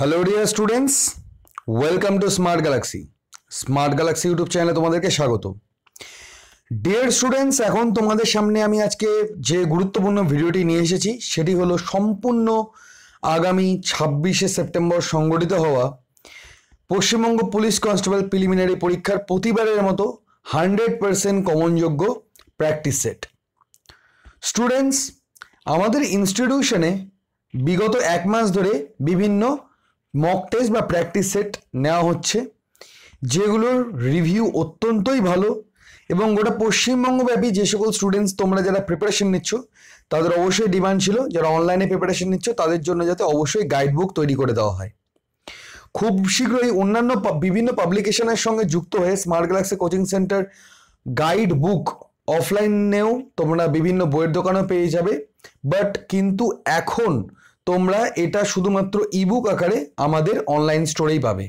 hello dear students welcome to Smart Galaxy Smart Galaxy YouTube চ্যানেলে তোমাদেরকে স্বাগত dear students এখন তোমাদের সামনে আমি আজকে যে গুরুত্বপূর্ণ ভিডিওটি নিয়ে এসেছি সেটি হলো সম্পূর্ণ আগামী ছাব্বিশে সেপ্টেম্বর সংগঠিত হওয়া পশ্চিমবঙ্গ পুলিশ কনস্টেবল প্রিলিমিনারি পরীক্ষার প্রতিবারের মতো হান্ড্রেড পারসেন্ট কমনযোগ্য প্র্যাকটিস সেট স্টুডেন্টস আমাদের ইনস্টিটিউশনে বিগত এক মাস ধরে বিভিন্ন মক টেস্ট বা প্র্যাকটিস সেট নেওয়া হচ্ছে যেগুলোর রিভিউ অত্যন্তই ভালো এবং গোটা পশ্চিমবঙ্গব্যাপী যে সকল স্টুডেন্টস তোমরা যারা প্রিপারেশন নিচ্ছ তাদের অবশ্যই ডিমান্ড ছিল যারা অনলাইনে প্রিপারেশন নিচ্ছ তাদের জন্য যাতে অবশ্যই গাইডবুক তৈরি করে দেওয়া হয় খুব শীঘ্রই অন্যান্য বিভিন্ন পাবলিকেশনের সঙ্গে যুক্ত হয়ে Smart Galaxy coaching centre guide book অফলাইনেও তোমরা বিভিন্ন বইয়ের দোকানেও পেয়ে যাবে বাট কিন্তু এখন তোমরা এটা শুধুমাত্র ইবুক আকারে আমাদের অনলাইন স্টোরেই পাবে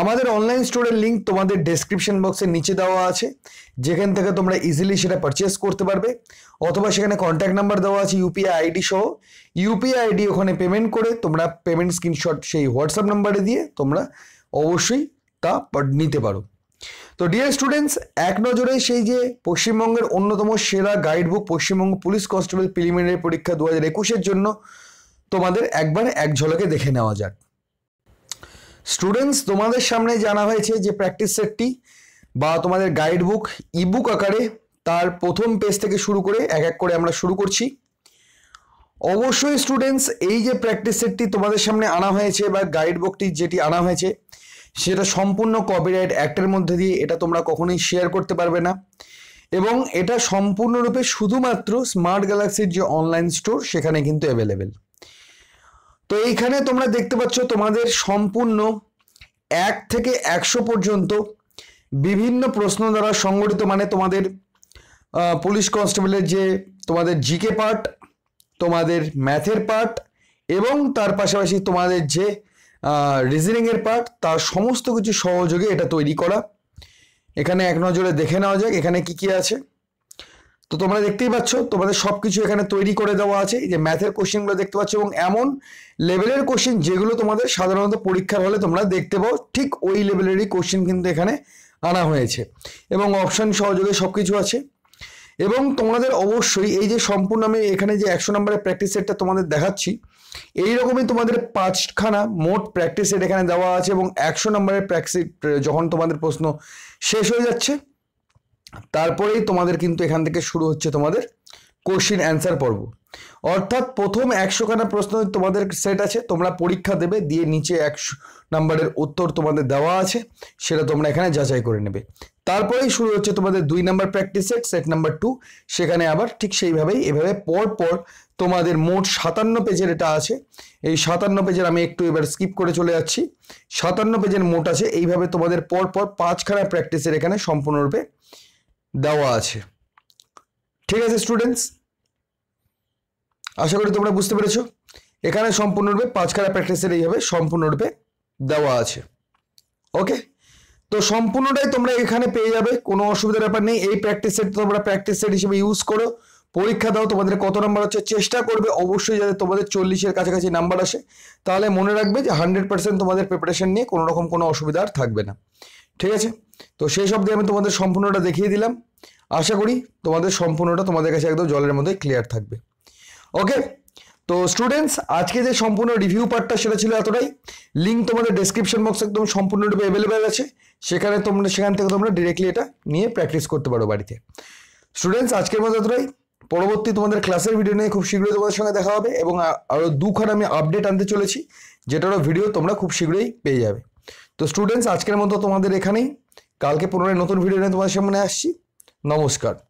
আমাদের অনলাইন স্টোরের লিঙ্ক তোমাদের ডেসক্রিপশন বক্সের নিচে দেওয়া আছে যেখান থেকে তোমরা ইজিলি সেটা পারচেস করতে পারবে অথবা সেখানে কন্ট্যাক্ট নাম্বার দেওয়া আছে ইউপিআই আইডি সহ ইউপিআই আইডি ওখানে পেমেন্ট করে তোমরা পেমেন্ট স্ক্রিনশট সেই হোয়াটসঅ্যাপ নাম্বারে দিয়ে তোমরা অবশ্যই তা নিতে পারো তো ডিয়ার স্টুডেন্টস এক নজরে সেই যে পশ্চিমবঙ্গের অন্যতম সেরা guide book Paschimbanga police constable preliminary পরীক্ষা দু হাজার একুশের জন্য তোমাদের একবার এক ঝলকে দেখে নেওয়া যাক স্টুডেন্টস তোমাদের সামনে জানা হয়েছে যে প্র্যাকটিস সেটটি বা তোমাদের গাইড বুক ইবুক আকারে তার প্রথম পেজ থেকে শুরু করে এক এক করে আমরা শুরু করছি অবশ্যই স্টুডেন্টস এই যে প্র্যাকটিস সেটটি তোমাদের সামনে আনা হয়েছে বা গাইড বুকটি যেটি আনা হয়েছে সেটা সম্পূর্ণ কপিরাইট অ্যাক্টের মধ্যে দিয়ে এটা তোমরা কখনোই শেয়ার করতে পারবে না এবং এটা সম্পূর্ণরূপে শুধুমাত্র স্মার্ট গ্যালাক্সির যে অনলাইন স্টোর সেখানে কিন্তু অ্যাভেলেবেল তো এইখানে তোমরা দেখতে পাচ্ছ তোমাদের সম্পূর্ণ এক থেকে একশো পর্যন্ত বিভিন্ন প্রশ্ন দ্বারা সংগঠিত মানে তোমাদের পুলিশ কনস্টেবলের যে তোমাদের জিকে পার্ট তোমাদের ম্যাথের পার্ট এবং তার পাশাপাশি তোমাদের যে রিজনিংয়ের পার্ট তার সমস্ত কিছু সহযোগে এটা তৈরি করা এখানে এক নজরে দেখে নেওয়া যাক এখানে কি কি আছে তো তোমরা দেখতেই পাচ্ছ তোমাদের সব কিছু এখানে তৈরি করে দেওয়া আছে যে ম্যাথের কোশ্চেনগুলো দেখতে পাচ্ছ এবং এমন লেভেলের কোশ্চেন যেগুলো তোমাদের সাধারণত পরীক্ষার হলে তোমরা দেখতে পাও ঠিক ওই লেভেলেরই কোশ্চেন কিন্তু এখানে আনা হয়েছে এবং অপশান সহযোগে সব কিছু আছে এবং তোমাদের অবশ্যই এই যে সম্পূর্ণ আমি এখানে যে একশো নম্বরের প্র্যাকটিস সেটটা তোমাদের দেখাচ্ছি এই রকমই তোমাদের পাঁচখানা মোট প্র্যাকটিস সেট এখানে দেওয়া আছে এবং একশো নম্বরের প্র্যাকটিস যখন তোমাদের প্রশ্ন শেষ হয়ে যাচ্ছে তারপরেই তোমাদের কিন্তু এখান থেকে শুরু হচ্ছে তোমাদের কোশ্চিন অ্যান্সার পর্ব অর্থাৎ প্রথম একশোখানা প্রশ্ন তোমাদের সেট আছে তোমরা পরীক্ষা দেবে দিয়ে নিচে একশো নাম্বারের উত্তর তোমাদের দেওয়া আছে সেটা তোমরা এখানে যাচাই করে নেবে তারপরেই শুরু হচ্ছে তোমাদের দুই number practice set set number two সেখানে আবার ঠিক সেইভাবেই এভাবে পর পর তোমাদের মোট সাতান্ন পেজের এটা আছে এই সাতান্ন পেজের আমি একটু এবার স্কিপ করে চলে যাচ্ছি সাতান্ন পেজের মোট আছে এইভাবে তোমাদের পর পর পাঁচখানা প্র্যাকটিসের এখানে সম্পূর্ণরূপে দেওয়া আছে ঠিক আছে স্টুডেন্টস আশা করি তোমরা বুঝতে পেরেছো এখানে সম্পূর্ণরূপে পাঁচখানা প্র্যাকটিসের এইভাবে সম্পূর্ণরূপে দেওয়া আছে ওকে তো সম্পূর্ণটাই তোমরা এখানে পেয়ে যাবে কোনো অসুবিধার ব্যাপার নেই এই প্র্যাকটিস সেট তোমরা প্র্যাকটিস সেট হিসেবে ইউজ করো পরীক্ষা দাও তোমাদের কত নাম্বার হচ্ছে চেষ্টা করবে অবশ্যই যাতে তোমাদের চল্লিশের কাছাকাছি নাম্বার আসে তাহলে মনে রাখবে যে হান্ড্রেড পার্সেন্ট তোমাদের প্রিপারেশন নিয়ে কোনো রকম কোনো অসুবিধা আর থাকবে না ঠিক আছে তো সেই সব দিয়ে আমি তোমাদের সম্পূর্ণটা দেখিয়ে দিলাম আশা করি তোমাদের সম্পূর্ণটা তোমাদের কাছে একদম জলের মধ্যে ক্লিয়ার থাকবে ওকে তো স্টুডেন্টস আজকে যে সম্পূর্ণ রিভিউ পার্টটা সেটা ছিল এতটাই লিঙ্ক তোমাদের ডেসক্রিপশন বক্সে একদম সম্পূর্ণরূপে অ্যাভেলেবেল আছে সেখানে তোমরা সেখান থেকে তোমরা ডিরেক্টলি এটা নিয়ে প্র্যাকটিস করতে পারো বাড়িতে স্টুডেন্টস আজকের মধ্যে এতটাই পরবর্তী তোমাদের ক্লাসের ভিডিও নিয়ে খুব শীঘ্রই তোমাদের সঙ্গে দেখা হবে এবং আরও দুখান আমি আপডেট আনতে চলেছি যেটারও ভিডিও তোমরা খুব শীঘ্রই পেয়ে যাবে তো স্টুডেন্টস আজকের মতো তোমাদের এখানেই কালকে পুনরায় নতুন ভিডিও নিয়ে তোমাদের সামনে আসছি নমস্কার